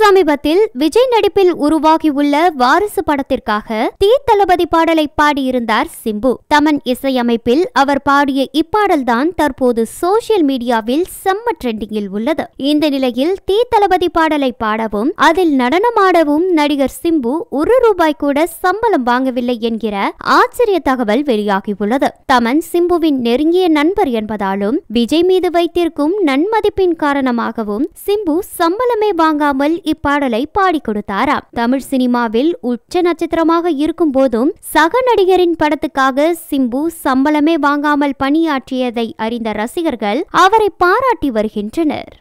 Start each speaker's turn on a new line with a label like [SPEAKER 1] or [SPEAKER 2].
[SPEAKER 1] சமீபத்தில் விஜய் நடிப்பில் உருவாகியுள்ள வாரிசு படத்திற்காக தீ தளபதி பாடலை பாடியிருந்தார் சிம்பு தமன் இசையமைப்பில் அவர் பாடிய இப்பாடல்தான் தற்போது சோசியல் மீடியாவில் செம்ம ட்ரெண்டிங்கில் உள்ளது இந்த நிலையில் தீ தளபதி பாடலை பாடவும் அதில் நடனமாடவும் நடிகர் சிம்பு ஒரு ரூபாய் கூட சம்பளம் வாங்கவில்லை என்கிற ஆச்சரிய தகவல் வெளியாகியுள்ளது தமன் சிம்புவின் நெருங்கிய நண்பர் என்பதாலும் விஜய் மீது வைத்திருக்கும் நன்மதிப்பின் காரணமாகவும் சிம்பு சம்பளமே வாங்காமல் இப்பாடலை பாடிக் கொடுத்தாராம் தமிழ் சினிமாவில் உச்ச நட்சத்திரமாக இருக்கும் போதும் சக நடிகரின் படத்துக்காக சிம்பு சம்பளமே வாங்காமல் பணியாற்றியதை அறிந்த ரசிகர்கள் அவரை பாராட்டி வருகின்றனர்